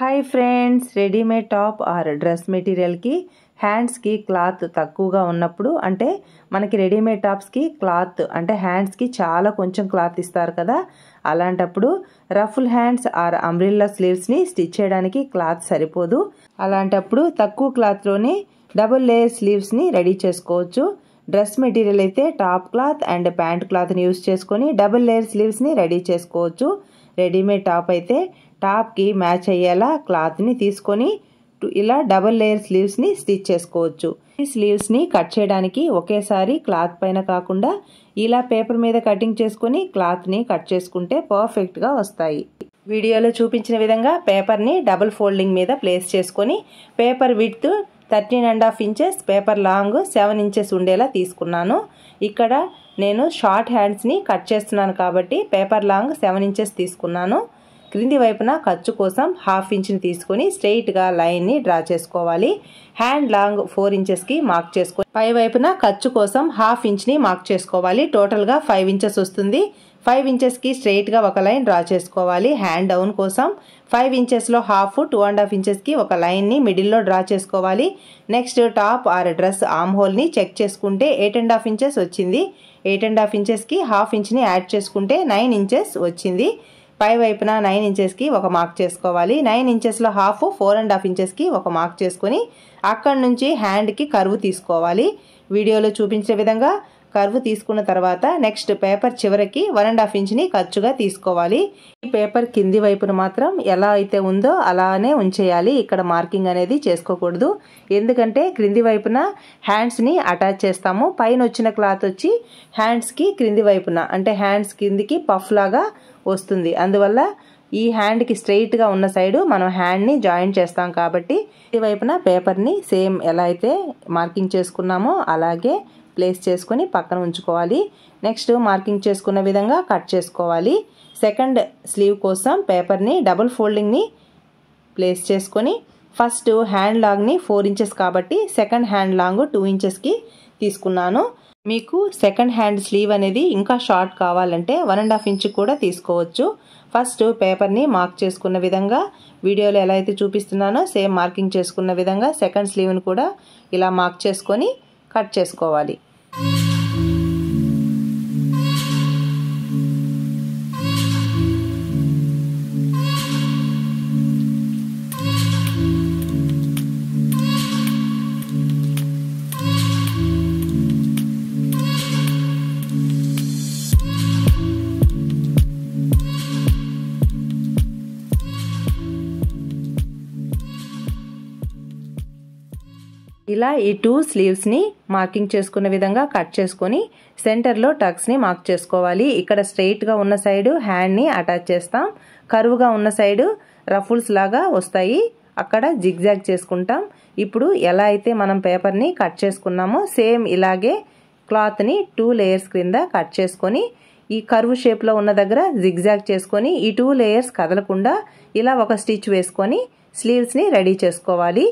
Hi friends readymade top or dress మెటీరియల్కి హ్యాండ్స్కి cloth తక్కువగా ఉన్నప్పుడు అంటే మనకి రెడీమేడ్ టాప్స్కి క్లాత్ అంటే హ్యాండ్స్కి చాలా కొంచెం క్లాత్ ఇస్తారు కదా అలాంటప్పుడు రఫుల్ హ్యాండ్స్ ఆర్ అంబ్రిల్లా స్లీవ్స్ని స్టిచ్ చేయడానికి క్లాత్ సరిపోదు అలాంటప్పుడు తక్కువ క్లాత్లోనే డబుల్ లేయర్ స్లీవ్స్ని రెడీ చేసుకోవచ్చు డ్రెస్ మెటీరియల్ అయితే టాప్ క్లాత్ అండ్ ప్యాంట్ క్లాత్ని యూస్ చేసుకొని డబుల్ లేయర్ స్లీవ్స్ని రెడీ చేసుకోవచ్చు రెడీమేడ్ టాప్ అయితే టాప్కి మ్యాచ్ అయ్యేలా క్లాత్ని తీసుకొని ఇలా డబల్ లేయర్ స్లీవ్స్ని స్టిచ్ చేసుకోవచ్చు ఈ స్లీవ్స్ని కట్ చేయడానికి ఒకేసారి క్లాత్ పైన కాకుండా ఇలా పేపర్ మీద కటింగ్ చేసుకుని క్లాత్ని కట్ చేసుకుంటే పర్ఫెక్ట్గా వస్తాయి వీడియోలో చూపించిన విధంగా పేపర్ని డబుల్ ఫోల్డింగ్ మీద ప్లేస్ చేసుకొని paper width thirteen and half inches paper long seven inches ఉండేలా తీసుకున్నాను ఇక్కడ నేను షార్ట్ హ్యాండ్స్ని కట్ చేస్తున్నాను కాబట్టి పేపర్ లాంగ్ సెవెన్ ఇంచెస్ తీసుకున్నాను క్రింది వైపున ఖర్చు కోసం హాఫ్ ఇంచ్ని తీసుకుని స్ట్రెయిట్గా లైన్ని డ్రా చేసుకోవాలి హ్యాండ్ లాంగ్ ఫోర్ ఇంచెస్కి మార్క్ చేసుకొని పై వైపున ఖర్చు కోసం హాఫ్ ఇంచ్ని మార్క్ చేసుకోవాలి టోటల్గా ఫైవ్ ఇంచెస్ వస్తుంది ఫైవ్ ఇంచెస్కి స్ట్రెయిట్గా ఒక లైన్ డ్రా చేసుకోవాలి హ్యాండ్ డౌన్ కోసం ఫైవ్ ఇంచెస్లో హాఫ్ టూ అండ్ హాఫ్ ఇంచెస్కి ఒక లైన్ని మిడిల్లో డ్రా చేసుకోవాలి next top or dress arm హోల్ని చెక్ చేసుకుంటే ఎయిట్ అండ్ హాఫ్ ఇంచెస్ వచ్చింది ఎయిట్ అండ్ హాఫ్ ఇంచెస్కి హాఫ్ ఇంచ్ని యాడ్ చేసుకుంటే నైన్ ఇంచెస్ వచ్చింది పై వైపున నైన్ ఇంచెస్కి ఒక మార్క్ చేసుకోవాలి నైన్ ఇంచెస్లో హాఫ్ ఫోర్ అండ్ హాఫ్ ఇంచెస్కి ఒక మార్క్ చేసుకుని అక్కడి నుంచి హ్యాండ్కి కరువు తీసుకోవాలి వీడియోలో చూపించిన విధంగా కర్వ్ తీసుకున్న తర్వాత నెక్స్ట్ పేపర్ చివరికి వన్ అండ్ హాఫ్ ఇంచ్ని ఖర్చుగా తీసుకోవాలి ఈ పేపర్ కింది వైపున మాత్రం ఎలా అయితే ఉందో అలానే ఉంచేయాలి ఇక్కడ మార్కింగ్ అనేది చేసుకోకూడదు ఎందుకంటే క్రింది వైపున హ్యాండ్స్ని అటాచ్ చేస్తాము పైన వచ్చిన క్లాత్ వచ్చి హ్యాండ్స్కి క్రింది వైపున అంటే హ్యాండ్స్ కిందికి పఫ్ లాగా వస్తుంది అందువల్ల ఈ హ్యాండ్కి స్ట్రెయిట్గా ఉన్న సైడు మనం హ్యాండ్ని జాయిన్ చేస్తాం కాబట్టి ఈ వైపున పేపర్ని సేమ్ ఎలా అయితే మార్కింగ్ చేసుకున్నామో అలాగే ప్లేస్ చేసుకొని పక్కన ఉంచుకోవాలి నెక్స్ట్ మార్కింగ్ చేసుకున్న విధంగా కట్ చేసుకోవాలి సెకండ్ స్లీవ్ కోసం పేపర్ని డబుల్ ఫోల్డింగ్ని ప్లేస్ చేసుకొని ఫస్ట్ హ్యాండ్ లాంగ్ని ఫోర్ ఇంచెస్ కాబట్టి సెకండ్ హ్యాండ్ లాంగ్ టూ ఇంచెస్కి తీసుకున్నాను మీకు సెకండ్ హ్యాండ్ స్లీవ్ అనేది ఇంకా షార్ట్ కావాలంటే వన్ అండ్ హాఫ్ ఇంచ్ కూడా తీసుకోవచ్చు ఫస్ట్ పేపర్ని మార్క్ చేసుకున్న విధంగా వీడియోలో ఎలా అయితే చూపిస్తున్నానో సేమ్ మార్కింగ్ చేసుకున్న విధంగా సెకండ్ స్లీవ్ని కూడా ఇలా మార్క్ చేసుకొని కట్ చేసుకోవాలి ఇలా ఈ టూ స్లీవ్స్ని మార్కింగ్ చేసుకున్న విధంగా కట్ చేసుకొని సెంటర్లో టక్స్ని మార్క్ చేసుకోవాలి ఇక్కడ స్ట్రెయిట్గా ఉన్న సైడు హ్యాండ్ని అటాచ్ చేస్తాం కరువుగా ఉన్న సైడు రఫుల్స్ లాగా వస్తాయి అక్కడ జిగ్జాగ్ చేసుకుంటాం ఇప్పుడు ఎలా అయితే మనం పేపర్ని కట్ చేసుకున్నామో సేమ్ ఇలాగే క్లాత్ని టూ లేయర్స్ క్రింద కట్ చేసుకొని ఈ కరువు షేప్లో ఉన్న దగ్గర జిగ్జాగ్ చేసుకొని ఈ టూ లేయర్స్ కదలకుండా ఇలా ఒక స్టిచ్ వేసుకొని స్లీవ్స్ని రెడీ చేసుకోవాలి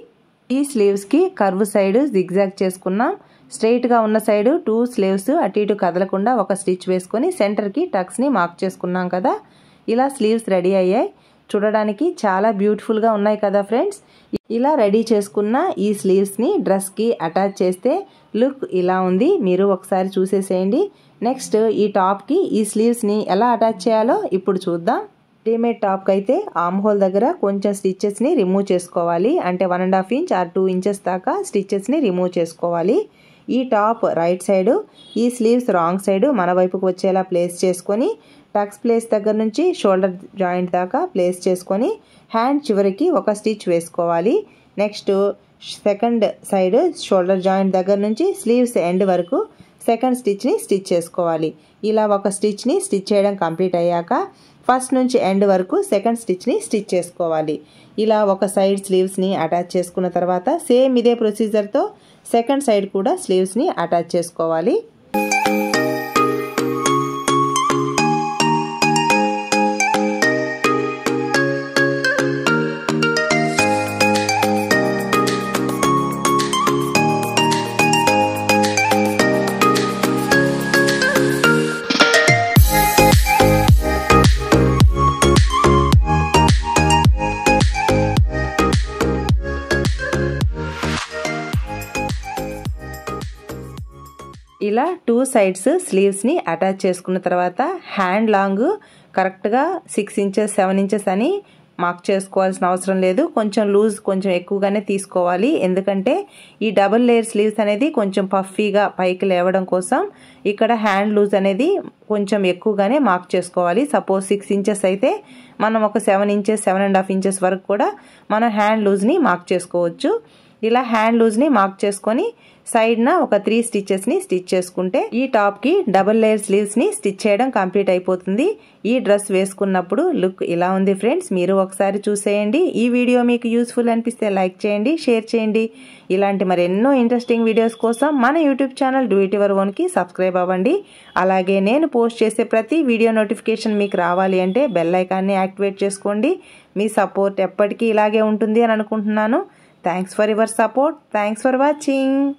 ఈ స్లీవ్స్కి కర్వ్ సైడ్ జిగ్జాగ్ చేసుకున్నాం స్ట్రైట్గా ఉన్న సైడ్ టూ స్లీవ్స్ అటు ఇటు కదలకుండా ఒక స్టిచ్ వేసుకొని సెంటర్కి టక్స్ని మార్క్ చేసుకున్నాం కదా ఇలా స్లీవ్స్ రెడీ అయ్యాయి చూడడానికి చాలా బ్యూటిఫుల్గా ఉన్నాయి కదా ఫ్రెండ్స్ ఇలా రెడీ చేసుకున్న ఈ స్లీవ్స్ని డ్రెస్కి అటాచ్ చేస్తే లుక్ ఇలా ఉంది మీరు ఒకసారి చూసేసేయండి నెక్స్ట్ ఈ టాప్కి ఈ స్లీవ్స్ని ఎలా అటాచ్ చేయాలో ఇప్పుడు చూద్దాం డీమేట్ టాప్కి అయితే ఆమ్ హోల్ దగ్గర కొంచెం స్టిచ్చెస్ని రిమూవ్ చేసుకోవాలి అంటే one and half inch or two inches దాకా స్టిచ్చెస్ని రిమూవ్ చేసుకోవాలి ఈ టాప్ రైట్ సైడు ఈ స్లీవ్స్ రాంగ్ సైడు మన వైపుకి వచ్చేలా ప్లేస్ చేసుకొని టక్స్ ప్లేస్ దగ్గర నుంచి షోల్డర్ జాయింట్ దాకా ప్లేస్ చేసుకొని హ్యాండ్ చివరికి ఒక స్టిచ్ వేసుకోవాలి next second side shoulder joint దగ్గర నుంచి స్లీవ్స్ ఎండ్ వరకు సెకండ్ స్టిచ్ని స్టిచ్ చేసుకోవాలి ఇలా ఒక స్టిచ్ని స్టిచ్ చేయడం కంప్లీట్ అయ్యాక ఫస్ట్ నుంచి ఎండ్ వరకు సెకండ్ స్టిచ్ని స్టిచ్ చేసుకోవాలి ఇలా ఒక సైడ్ స్లీవ్స్ని అటాచ్ చేసుకున్న తర్వాత సేమ్ ఇదే ప్రొసీజర్తో సెకండ్ సైడ్ కూడా స్లీవ్స్ని అటాచ్ చేసుకోవాలి ఇలా టూ సైడ్స్ స్లీవ్స్ని అటాచ్ చేసుకున్న తర్వాత హ్యాండ్ లాంగ్ కరెక్ట్గా సిక్స్ ఇంచెస్ సెవెన్ ఇంచెస్ అని మార్క్ చేసుకోవాల్సిన అవసరం లేదు కొంచెం లూజ్ కొంచెం ఎక్కువగానే తీసుకోవాలి ఎందుకంటే ఈ డబుల్ లేయర్ స్లీవ్స్ అనేది కొంచెం పఫీగా పైకి లేవడం కోసం ఇక్కడ హ్యాండ్ లూజ్ అనేది కొంచెం ఎక్కువగానే మార్క్ చేసుకోవాలి సపోజ్ సిక్స్ ఇంచెస్ అయితే మనం ఒక seven inches seven and half inches వరకు కూడా మనం హ్యాండ్ లూజ్ని మార్క్ చేసుకోవచ్చు ఇలా హ్యాండ్ లూజ్ని మార్క్ చేసుకొని సైడ్న ఒక త్రీ స్టిచ్చెస్ని స్టిచ్ చేసుకుంటే ఈ టాప్కి డబల్ లేయర్ స్లీవ్స్ని స్టిచ్ చేయడం కంప్లీట్ అయిపోతుంది ఈ డ్రెస్ వేసుకున్నప్పుడు లుక్ ఇలా ఉంది ఫ్రెండ్స్ మీరు ఒకసారి చూసేయండి ఈ వీడియో మీకు యూస్ఫుల్ అనిపిస్తే లైక్ చేయండి షేర్ చేయండి ఇలాంటి మరెన్నో ఇంట్రెస్టింగ్ వీడియోస్ కోసం మన YouTube channel do it it ever ఓన్కి సబ్స్క్రైబ్ అవ్వండి అలాగే నేను పోస్ట్ చేసే ప్రతి వీడియో నోటిఫికేషన్ మీకు రావాలి అంటే బెల్లైకాన్ని యాక్టివేట్ చేసుకోండి మీ సపోర్ట్ ఎప్పటికీ ఇలాగే ఉంటుంది అని అనుకుంటున్నాను Thanks for your support. Thanks for watching.